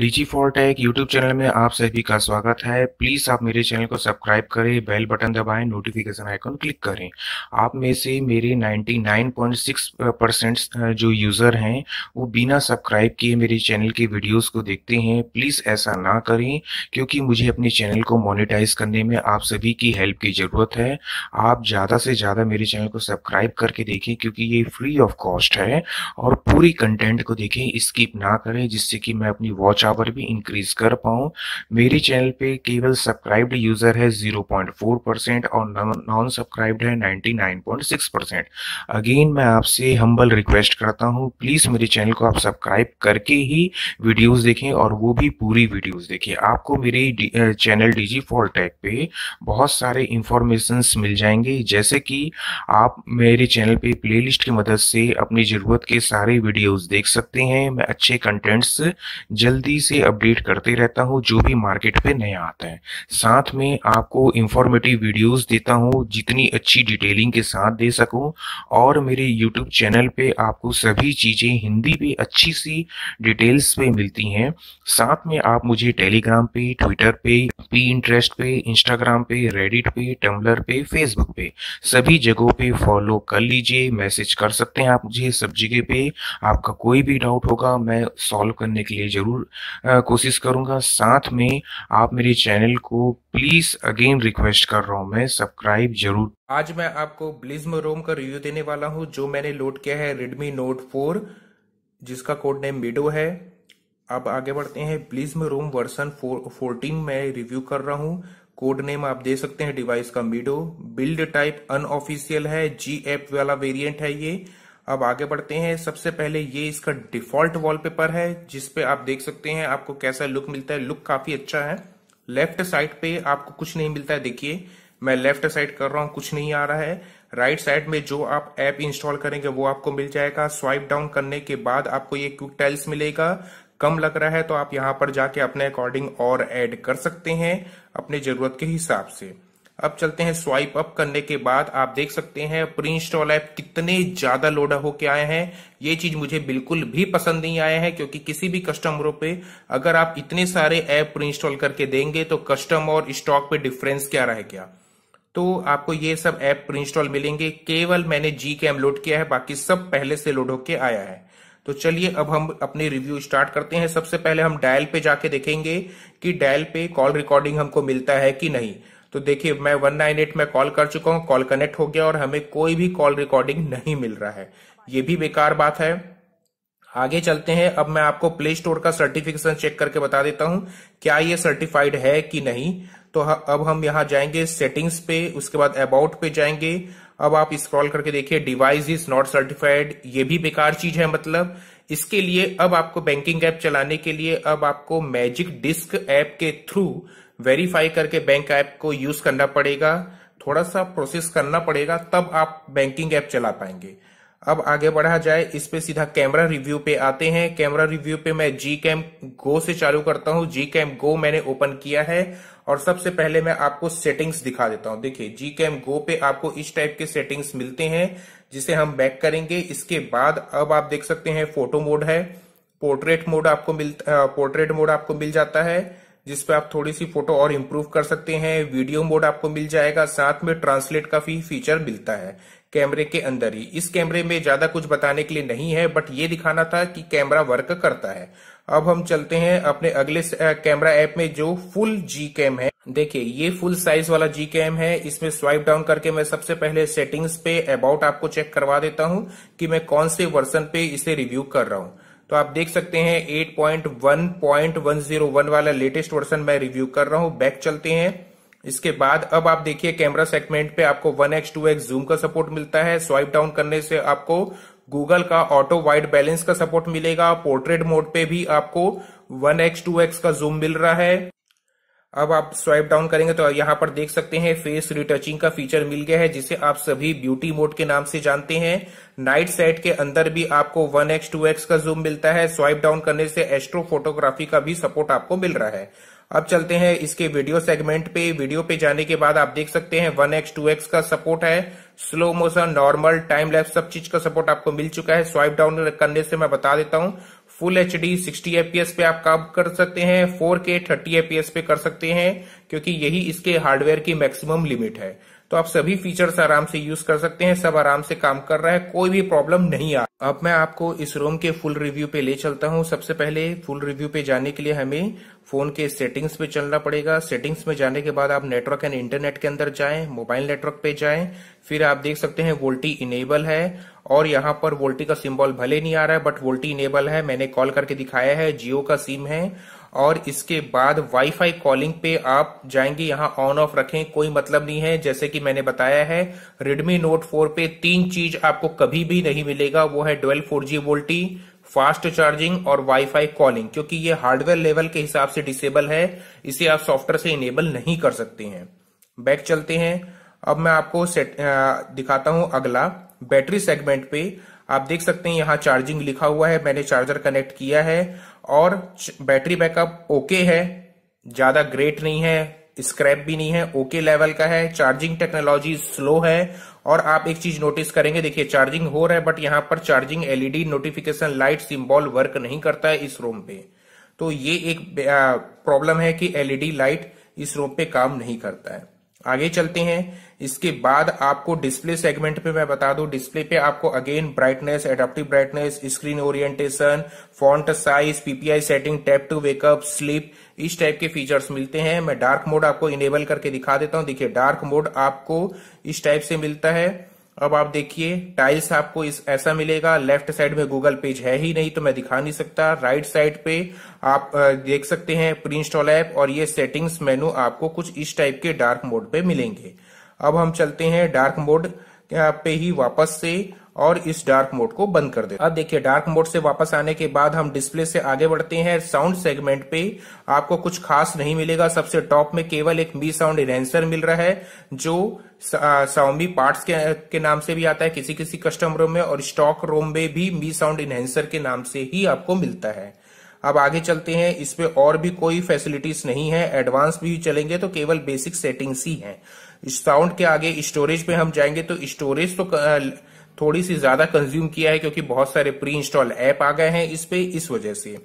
DG for एक YouTube channel में आप सभी का स्वागत है प्लीज़ आप मेरे चैनल को सब्सक्राइब करें बेल बटन दबाएं नोटिफिकेशन आइकन क्लिक करें आप में से मेरे 99.6 परसेंट जो यूज़र हैं वो बिना सब्सक्राइब किए मेरे चैनल के वीडियोस को देखते हैं प्लीज़ ऐसा ना करें क्योंकि मुझे अपने चैनल को मोनिटाइज करने में आप सभी की हेल्प की ज़रूरत है आप ज़्यादा से ज़्यादा मेरे चैनल को सब्सक्राइब करके देखें क्योंकि ये फ्री ऑफ कॉस्ट है और पूरी कंटेंट को देखें स्कीप ना करें जिससे कि मैं अपनी वॉच शावर भी इंक्रीज कर पाऊँ मेरे चैनल पे केवल सब्सक्राइब्ड यूज़र है 0.4 परसेंट और नॉन सब्सक्राइब्ड है 99.6 परसेंट अगेन मैं आपसे हम्बल रिक्वेस्ट करता हूँ प्लीज़ मेरे चैनल को आप सब्सक्राइब करके ही वीडियोस देखें और वो भी पूरी वीडियोस देखें आपको मेरे चैनल डीजी फॉल टैग पे बहुत सारे इंफॉर्मेशंस मिल जाएंगे जैसे कि आप मेरे चैनल पे प्लेलिस्ट की मदद से अपनी ज़रूरत के सारे वीडियोस देख सकते हैं मैं अच्छे कंटेंट्स जल्दी तेज़ी से अपडेट करते रहता हूँ जो भी मार्केट पे नया आता है साथ में आपको इंफॉर्मेटिव वीडियोस देता हूँ जितनी अच्छी डिटेलिंग के साथ दे सकूँ और मेरे यूट्यूब चैनल पे आपको सभी चीज़ें हिंदी पे अच्छी सी डिटेल्स पे मिलती हैं साथ में आप मुझे टेलीग्राम पे ट्विटर पे पी इंटरेस्ट पे इंस्टाग्राम पे रेडिट पे टम्बलर पे फेसबुक पे सभी जगहों पे फॉलो कर लीजिए मैसेज कर सकते हैं आप मुझे सब जगह पे आपका कोई भी डाउट होगा मैं सॉल्व करने के लिए ज़रूर कोशिश करूंगा साथ में आप मेरे चैनल को प्लीज़ अगेन रिक्वेस्ट कर रहा हूं मैं सब्सक्राइब जरूर आज मैं आपको ब्लिज्म रोम का रिव्यू देने वाला हूं जो मैंने लोड किया है रेडमी नोट फोर जिसका कोड नेम मिडो है अब आगे बढ़ते हैं ब्लिज्म रोम वर्सन फोर्टीन में रिव्यू कर रहा हूँ कोड नेम आप दे सकते हैं डिवाइस का मिडो बिल्ड टाइप अनऑफिशियल है जी वाला वेरियंट है ये अब आगे बढ़ते हैं सबसे पहले ये इसका डिफॉल्ट वॉलपेपर है जिसपे आप देख सकते हैं आपको कैसा लुक मिलता है लुक काफी अच्छा है लेफ्ट साइड पे आपको कुछ नहीं मिलता है देखिए मैं लेफ्ट साइड कर रहा हूँ कुछ नहीं आ रहा है राइट right साइड में जो आप ऐप इंस्टॉल करेंगे वो आपको मिल जाएगा स्वाइप डाउन करने के बाद आपको ये क्विक टाइल्स मिलेगा कम लग रहा है तो आप यहाँ पर जाके अपने अकॉर्डिंग और ऐड कर सकते हैं अपने जरूरत के हिसाब से अब चलते हैं स्वाइप अप करने के बाद आप देख सकते हैं प्री इंस्टॉल ऐप कितने ज्यादा लोड होके आए हैं ये चीज मुझे बिल्कुल भी पसंद नहीं आया है क्योंकि किसी भी कस्टमरों पे अगर आप इतने सारे ऐप प्री इंस्टॉल करके देंगे तो कस्टम और स्टॉक पे डिफरेंस क्या रह गया तो आपको ये सब ऐप प्री इंस्टॉल मिलेंगे केवल मैंने जी कैम लोड किया है बाकी सब पहले से लोड होके आया है तो चलिए अब हम अपने रिव्यू स्टार्ट करते हैं सबसे पहले हम डायल पे जाके देखेंगे कि डायल पे कॉल रिकॉर्डिंग हमको मिलता है कि नहीं तो देखिए मैं 198 में कॉल कर चुका हूँ कॉल कनेक्ट हो गया और हमें कोई भी कॉल रिकॉर्डिंग नहीं मिल रहा है ये भी बेकार बात है आगे चलते हैं अब मैं आपको प्ले स्टोर का सर्टिफिकेशन चेक करके बता देता हूं क्या ये सर्टिफाइड है कि नहीं तो अब हम यहाँ जाएंगे सेटिंग्स पे उसके बाद अबाउट पे जाएंगे अब आप स्क्रॉल करके देखिए डिवाइस इज नॉट सर्टिफाइड ये भी बेकार चीज है मतलब इसके लिए अब आपको बैंकिंग ऐप चलाने के लिए अब आपको मैजिक डिस्क ऐप के थ्रू वेरीफाई करके बैंक ऐप को यूज करना पड़ेगा थोड़ा सा प्रोसेस करना पड़ेगा तब आप बैंकिंग ऐप चला पाएंगे अब आगे बढ़ा जाए इस पे सीधा कैमरा रिव्यू पे आते हैं कैमरा रिव्यू पे मैं जी कैम गो से चालू करता हूँ जी कैम गो मैंने ओपन किया है और सबसे पहले मैं आपको सेटिंग्स दिखा देता हूँ देखिए जी कैम गो पे आपको इस टाइप के सेटिंग्स मिलते हैं जिसे हम बैक करेंगे इसके बाद अब आप देख सकते हैं फोटो मोड है पोर्ट्रेट मोड आपको मिल पोर्ट्रेट मोड आपको मिल जाता है जिस पे आप थोड़ी सी फोटो और इम्प्रूव कर सकते हैं वीडियो मोड आपको मिल जाएगा साथ में ट्रांसलेट का भी फीचर मिलता है कैमरे के अंदर ही इस कैमरे में ज्यादा कुछ बताने के लिए नहीं है बट ये दिखाना था कि कैमरा वर्क करता है अब हम चलते हैं अपने अगले कैमरा ऐप में जो फुल जी कैम है देखिए ये फुल साइज वाला जी कैम है इसमें स्वाइप डाउन करके मैं सबसे पहले सेटिंग्स पे अबाउट आपको चेक करवा देता हूँ कि मैं कौन से वर्जन पे इसे रिव्यू कर रहा हूँ तो आप देख सकते हैं 8.1.101 वाला लेटेस्ट वर्सन मैं रिव्यू कर रहा हूं बैक चलते हैं इसके बाद अब आप देखिए कैमरा सेगमेंट पे आपको 1x 2x जूम का सपोर्ट मिलता है स्वाइप डाउन करने से आपको गूगल का ऑटो वाइड बैलेंस का सपोर्ट मिलेगा पोर्ट्रेट मोड पे भी आपको 1x 2x का जूम मिल रहा है अब आप स्वाइप डाउन करेंगे तो यहाँ पर देख सकते हैं फेस रिटचिंग का फीचर मिल गया है जिसे आप सभी ब्यूटी मोड के नाम से जानते हैं नाइट सेट के अंदर भी आपको 1x 2x का जूम मिलता है स्वाइप डाउन करने से एस्ट्रो फोटोग्राफी का भी सपोर्ट आपको मिल रहा है अब चलते हैं इसके वीडियो सेगमेंट पे वीडियो पे जाने के बाद आप देख सकते हैं वन टू एक्स का सपोर्ट है slow motion normal time lapse सब चीज का सपोर्ट आपको मिल चुका है स्वाइप डाउन करने से मैं बता देता हूँ full H D sixty FPS पे आप काम कर सकते हैं फोर के थर्टी एपीएस पे कर सकते हैं क्योंकि यही इसके हार्डवेयर की मैक्सिमम लिमिट है तो आप सभी फीचर्स आराम से यूज कर सकते हैं सब आराम से काम कर रहा है कोई भी प्रॉब्लम नहीं आ अब मैं आपको इस रोम के फुल रिव्यू पे ले चलता हूँ सबसे पहले फुल रिव्यू पे जाने के लिए हमें फोन के सेटिंग्स पे चलना पड़ेगा सेटिंग्स में जाने के बाद आप नेटवर्क एंड इंटरनेट के अंदर जाएं मोबाइल नेटवर्क पे जाएं फिर आप देख सकते हैं वोल्टी इनेबल है और यहाँ पर वोल्टी का सिंबल भले नहीं आ रहा है बट वोल्टी इनेबल है मैंने कॉल करके दिखाया है जियो का सिम है और इसके बाद वाईफाई कॉलिंग पे आप जाएंगे यहाँ ऑन ऑफ रखें कोई मतलब नहीं है जैसे कि मैंने बताया है रेडमी नोट फोर पे तीन चीज आपको कभी भी नहीं मिलेगा वो है twelve four G VoLTE fast charging और वाईफाई कॉलिंग क्योंकि ये हार्डवेयर लेवल के हिसाब से डिसेबल है इसे आप सॉफ्टवेयर से इनेबल नहीं कर सकते हैं बैक चलते हैं अब मैं आपको सेट आ, दिखाता हूं अगला बैटरी सेगमेंट पे आप देख सकते हैं यहाँ चार्जिंग लिखा हुआ है मैंने चार्जर कनेक्ट किया है और बैटरी बैकअप ओके है ज्यादा ग्रेट नहीं है स्क्रैप भी नहीं है ओके लेवल का है चार्जिंग टेक्नोलॉजी स्लो है और आप एक चीज नोटिस करेंगे देखिए चार्जिंग हो रहा है बट यहाँ पर charging LED notification light symbol work नहीं करता है इस रूम पे तो ये एक प्रॉब्लम है कि एलईडी लाइट इस रूम पे काम नहीं करता है आगे चलते हैं इसके बाद आपको डिस्प्ले सेगमेंट पे मैं बता दूं डिस्प्ले पे आपको again brightness adaptive brightness screen orientation font size PPI setting tap to wake up sleep इस टाइप के फीचर्स मिलते हैं मैं डार्क मोड आपको इनेबल करके दिखा देता हूं देखिए डार्क मोड आपको इस टाइप से मिलता है अब आप देखिए टाइल्स आपको इस ऐसा मिलेगा लेफ्ट साइड में गूगल पेज है ही नहीं तो मैं दिखा नहीं सकता राइट साइड पे आप देख सकते हैं प्री इंस्टॉल ऐप और ये सेटिंग्स मेनू आपको कुछ इस टाइप के डार्क मोड पे मिलेंगे अब हम चलते हैं डार्क मोड पे ही वापस से और इस डार्क मोड को बंद कर दे अब देखिए डार्क मोड से वापस आने के बाद हम डिस्प्ले से आगे बढ़ते हैं साउंड सेगमेंट पे आपको कुछ खास नहीं मिलेगा सबसे टॉप में केवल एक मी साउंड इनहेंसर मिल रहा है जो साउमी पार्ट्स के, के नाम से भी आता है किसी किसी कस्टम रूम में और स्टॉक रूम में भी मी साउंड इनहेंसर के नाम से ही आपको मिलता है अब आगे चलते हैं इस पे और भी कोई फैसिलिटीज नहीं है एडवांस भी चलेंगे तो केवल बेसिक सेटिंग्स ही हैं साउंड के आगे स्टोरेज पे हम जाएंगे तो स्टोरेज तो थोड़ी सी ज्यादा कंज्यूम किया है क्योंकि बहुत सारे प्री इंस्टॉल ऐप आ गए हैं इस पे इस वजह से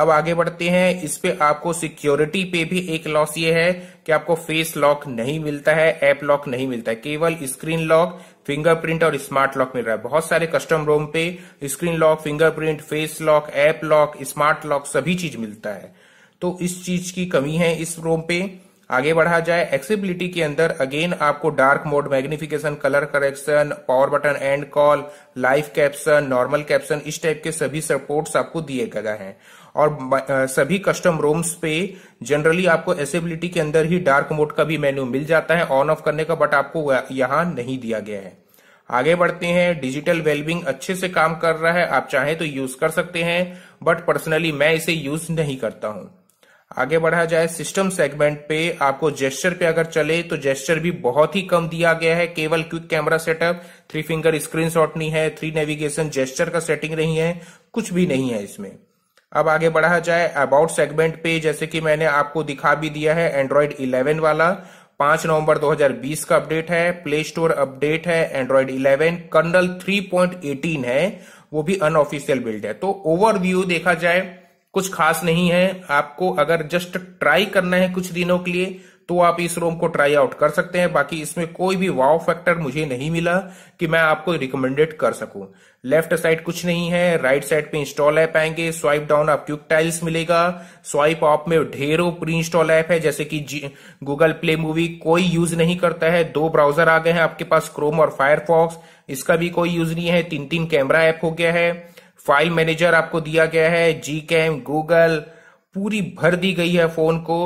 अब आगे बढ़ते हैं इस पे आपको सिक्योरिटी पे भी एक लॉस ये है कि आपको फेस लॉक नहीं मिलता है ऐप लॉक नहीं मिलता है केवल स्क्रीन लॉक फिंगरप्रिंट और स्मार्ट लॉक मिल रहा है बहुत सारे कस्टम रोम पे screen lock fingerprint face lock app lock smart lock सभी चीज मिलता है तो इस चीज की कमी है इस रोम पे आगे बढ़ा जाए एक्सेबिलिटी के अंदर अगेन आपको dark mode magnification colour correction power button end call live caption normal caption इस टाइप के सभी सपोर्ट्स आपको दिए गए हैं और सभी कस्टम रोम्स पे जनरली आपको एसेबिलिटी के अंदर ही डार्क मोड का भी मेन्यू मिल जाता है ऑन ऑफ करने का बट आपको यहाँ नहीं दिया गया है आगे बढ़ते हैं डिजिटल वेलबिंग अच्छे से काम कर रहा है आप चाहे तो यूज कर सकते हैं बट पर्सनली मैं इसे यूज नहीं करता हूं आगे बढ़ा जाए सिस्टम सेगमेंट पे आपको जेस्टर पे अगर चले तो जेस्टर भी बहुत ही कम दिया गया है केवल quick camera setup three finger screenshot नहीं है थ्री नेविगेशन जेस्टर का सेटिंग नहीं है कुछ भी नहीं है इसमें अब आगे बढ़ा जाए अबाउट सेगमेंट पे जैसे कि मैंने आपको दिखा भी दिया है एंड्रॉयड इलेवन वाला पांच नवंबर 2020 का अपडेट है प्ले स्टोर अपडेट है एंड्रॉयड इलेवन कर्नल 3.18 है वो भी अनऑफिशियल बिल्ड है तो ओवरव्यू देखा जाए कुछ खास नहीं है आपको अगर जस्ट ट्राई करना है कुछ दिनों के लिए तो आप इस रोम को ट्राई आउट कर सकते हैं बाकी इसमें कोई भी वाव फैक्टर मुझे नहीं मिला कि मैं आपको रिकमेंडेड कर सकूं लेफ्ट साइड कुछ नहीं है राइट साइड पे इंस्टॉल ऐप आएंगे स्वाइप डाउन आप क्यूक टाइल्स मिलेगा स्वाइप ऑप में ढेरों प्री इंस्टॉल ऐप है जैसे कि गूगल प्ले मूवी कोई यूज नहीं करता है दो ब्राउजर आ गए हैं आपके पास क्रोम और फायरफॉक्स इसका भी कोई यूज नहीं है तीन तीन कैमरा ऐप हो गया है फाइल मैनेजर आपको दिया गया है जी कैम गूगल पूरी भर दी गई है फोन को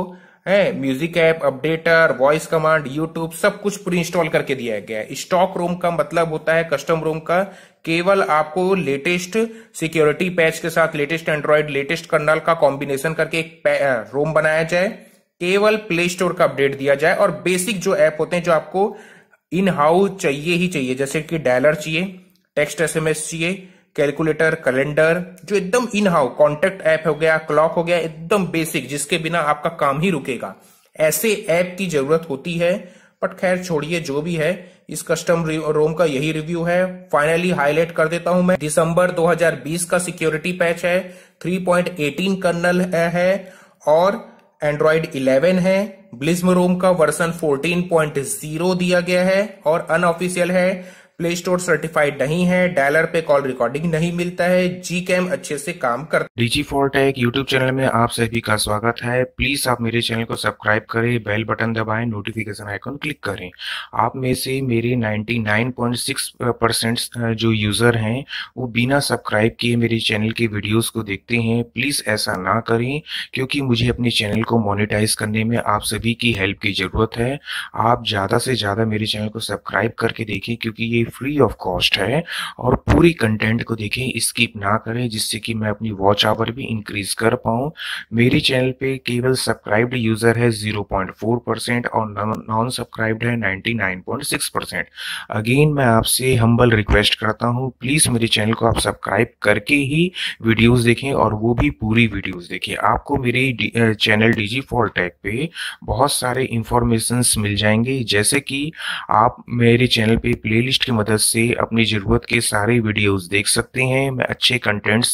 है music app updater voice command YouTube सब कुछ प्री इंस्टॉल करके दिया गया है स्टॉक रूम का मतलब होता है कस्टम रूम का केवल आपको लेटेस्ट सिक्योरिटी पैच के साथ लेटेस्ट एंड्रॉइड लेटेस्ट कर्नल का कॉम्बिनेशन करके एक रूम बनाया जाए केवल प्ले स्टोर का अपडेट दिया जाए और बेसिक जो ऐप होते हैं जो आपको इन हाउस चाहिए ही चाहिए जैसे कि डायलर चाहिए टेक्स्ट एसएमएस चाहिए कैलकुलेटर कैलेंडर जो एकदम इन हाउ कॉन्टेक्ट ऐप हो गया क्लॉक हो गया एकदम बेसिक जिसके बिना आपका काम ही रुकेगा ऐसे ऐप की जरूरत होती है बट खैर छोड़िए जो भी है इस कस्टम रोम का यही रिव्यू है फाइनली हाईलाइट कर देता हूं मैं दिसंबर 2020 का सिक्योरिटी पैच है 3.18 कर्नल है और एंड्रॉयड 11 है ब्लिज्म रोम का वर्सन 14.0 दिया गया है और अनऑफिशियल है प्ले स्टोर सर्टिफाइड नहीं है डायलर पे कॉल रिकॉर्डिंग नहीं मिलता है जी कैम अच्छे से काम करता DG four tech YouTube channel में आप सभी का स्वागत है प्लीज आप मेरे चैनल को सब्सक्राइब करें बेल बटन दबाएं नोटिफिकेशन आइकन क्लिक करें आप में से मेरे 99.6 परसेंट जो यूजर हैं वो बिना सब्सक्राइब किए मेरे चैनल के वीडियोज को देखते हैं प्लीज ऐसा ना करें क्योंकि मुझे अपने चैनल को मोनिटाइज करने में आप सभी की हेल्प की जरूरत है आप ज्यादा से ज्यादा मेरे चैनल को सब्सक्राइब करके देखें क्योंकि ये फ्री ऑफ कॉस्ट है और पूरी कंटेंट को देखें स्किप ना करें जिससे कि मैं अपनी वॉच आवर भी इंक्रीज कर पाऊँ मेरे चैनल पे केवल सब्सक्राइब्ड यूज़र है 0.4 परसेंट और नॉन सब्सक्राइब्ड है 99.6 परसेंट अगेन मैं आपसे हम्बल रिक्वेस्ट करता हूँ प्लीज़ मेरे चैनल को आप सब्सक्राइब करके ही वीडियोज़ देखें और वो भी पूरी वीडियोज़ देखें आपको मेरे चैनल डी जी टैग पे बहुत सारे इंफॉर्मेशन मिल जाएंगे जैसे कि आप मेरे चैनल पे प्लेलिस्ट के मदद से अपनी ज़रूरत के सारे वीडियोस देख सकते हैं मैं अच्छे कंटेंट्स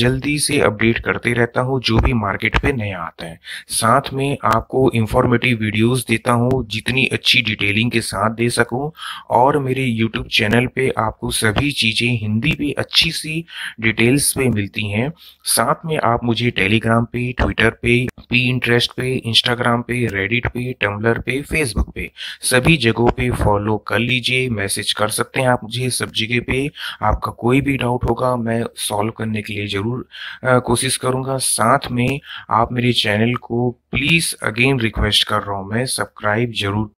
जल्दी से अपडेट करते रहता हूँ जो भी मार्केट पे नया आता है साथ में आपको इंफॉर्मेटिव वीडियोस देता हूँ जितनी अच्छी डिटेलिंग के साथ दे सकूँ और मेरे यूट्यूब चैनल पे आपको सभी चीज़ें हिंदी भी अच्छी सी डिटेल्स पे मिलती हैं साथ में आप मुझे टेलीग्राम पे ट्विटर पे पी इंटरेस्ट पे इंस्टाग्राम पे रेडिट पे टम्बलर पे फेसबुक पे सभी जगहों पे फॉलो कर लीजिए मैसेज कर सकते हैं आप मुझे सब जगह पे आपका कोई भी डाउट होगा मैं सॉल्व करने के लिए ज़रूर कोशिश करूंगा साथ में आप मेरे चैनल को प्लीज़ अगेन रिक्वेस्ट कर रहा हूं मैं सब्सक्राइब जरूर